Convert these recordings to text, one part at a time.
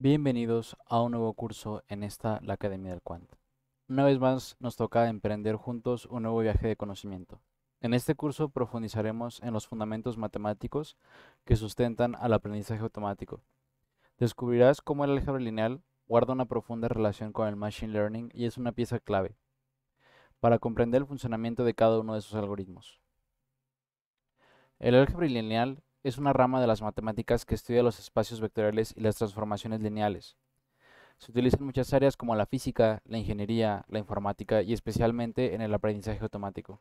Bienvenidos a un nuevo curso en esta, la Academia del Quant. Una vez más nos toca emprender juntos un nuevo viaje de conocimiento. En este curso profundizaremos en los fundamentos matemáticos que sustentan al aprendizaje automático. Descubrirás cómo el álgebra lineal guarda una profunda relación con el Machine Learning y es una pieza clave para comprender el funcionamiento de cada uno de sus algoritmos. El álgebra lineal es una rama de las matemáticas que estudia los espacios vectoriales y las transformaciones lineales. Se utiliza en muchas áreas como la física, la ingeniería, la informática y especialmente en el aprendizaje automático.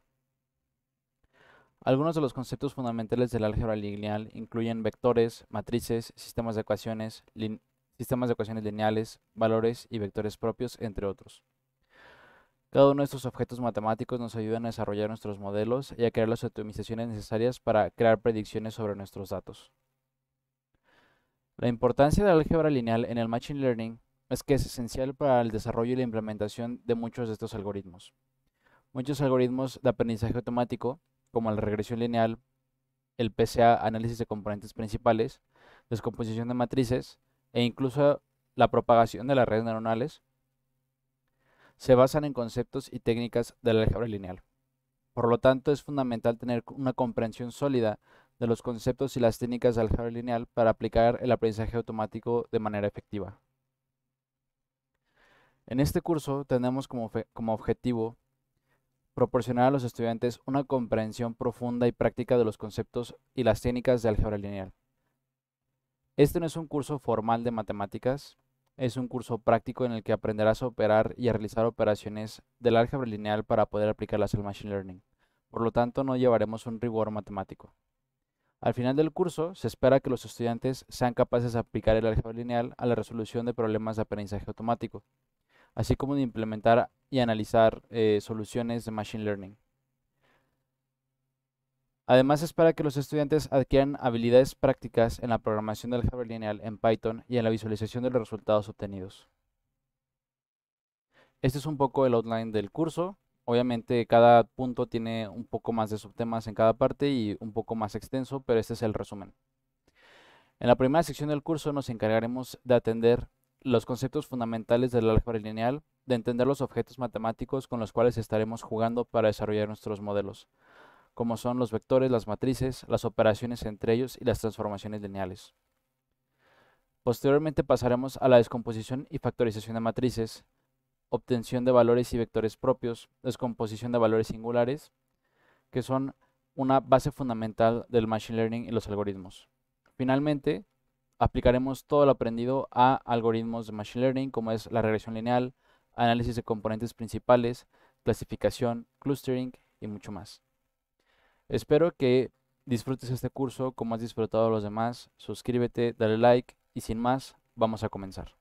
Algunos de los conceptos fundamentales del álgebra lineal incluyen vectores, matrices, sistemas de ecuaciones, sistemas de ecuaciones lineales, valores y vectores propios, entre otros. Cada uno de estos objetos matemáticos nos ayudan a desarrollar nuestros modelos y a crear las optimizaciones necesarias para crear predicciones sobre nuestros datos. La importancia del álgebra lineal en el Machine Learning es que es esencial para el desarrollo y la implementación de muchos de estos algoritmos. Muchos algoritmos de aprendizaje automático, como la regresión lineal, el PCA, análisis de componentes principales, descomposición de matrices e incluso la propagación de las redes neuronales, se basan en conceptos y técnicas del álgebra lineal. Por lo tanto, es fundamental tener una comprensión sólida de los conceptos y las técnicas de álgebra lineal para aplicar el aprendizaje automático de manera efectiva. En este curso tenemos como, como objetivo proporcionar a los estudiantes una comprensión profunda y práctica de los conceptos y las técnicas de álgebra lineal. Este no es un curso formal de matemáticas, es un curso práctico en el que aprenderás a operar y a realizar operaciones del álgebra lineal para poder aplicarlas al Machine Learning. Por lo tanto, no llevaremos un rigor matemático. Al final del curso, se espera que los estudiantes sean capaces de aplicar el álgebra lineal a la resolución de problemas de aprendizaje automático, así como de implementar y analizar eh, soluciones de Machine Learning. Además, es para que los estudiantes adquieran habilidades prácticas en la programación del álgebra lineal en Python y en la visualización de los resultados obtenidos. Este es un poco el outline del curso. Obviamente cada punto tiene un poco más de subtemas en cada parte y un poco más extenso, pero este es el resumen. En la primera sección del curso nos encargaremos de atender los conceptos fundamentales del álgebra lineal, de entender los objetos matemáticos con los cuales estaremos jugando para desarrollar nuestros modelos, como son los vectores, las matrices, las operaciones entre ellos y las transformaciones lineales. Posteriormente pasaremos a la descomposición y factorización de matrices, obtención de valores y vectores propios, descomposición de valores singulares, que son una base fundamental del Machine Learning y los algoritmos. Finalmente, aplicaremos todo lo aprendido a algoritmos de Machine Learning, como es la regresión lineal, análisis de componentes principales, clasificación, clustering y mucho más. Espero que disfrutes este curso como has disfrutado los demás. Suscríbete, dale like y sin más, vamos a comenzar.